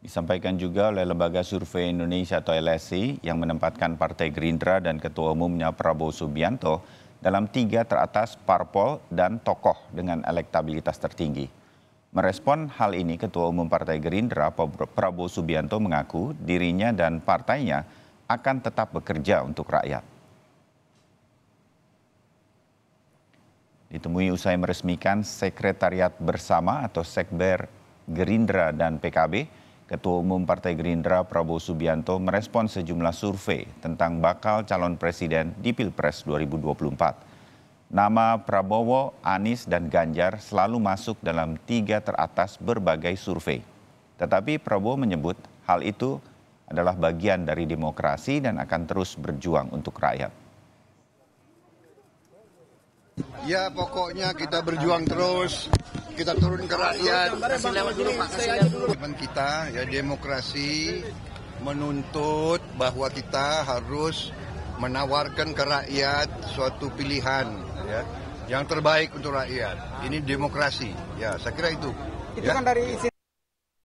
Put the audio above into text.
Disampaikan juga oleh Lembaga Survei Indonesia atau LSI yang menempatkan Partai Gerindra dan Ketua Umumnya Prabowo Subianto dalam tiga teratas parpol dan tokoh dengan elektabilitas tertinggi. Merespon hal ini, Ketua Umum Partai Gerindra Prabowo Subianto mengaku dirinya dan partainya akan tetap bekerja untuk rakyat. Ditemui usai meresmikan Sekretariat Bersama atau Sekber Gerindra dan PKB, Ketua Umum Partai Gerindra Prabowo Subianto merespon sejumlah survei tentang bakal calon presiden di Pilpres 2024. Nama Prabowo, Anies, dan Ganjar selalu masuk dalam tiga teratas berbagai survei. Tetapi Prabowo menyebut hal itu adalah bagian dari demokrasi dan akan terus berjuang untuk rakyat. Ya pokoknya kita berjuang terus kita turun ke rakyat. teman Kita ya demokrasi menuntut bahwa kita harus menawarkan ke rakyat suatu pilihan ya yang terbaik untuk rakyat. Ini demokrasi. Ya, saya kira itu. Itu ya. kan dari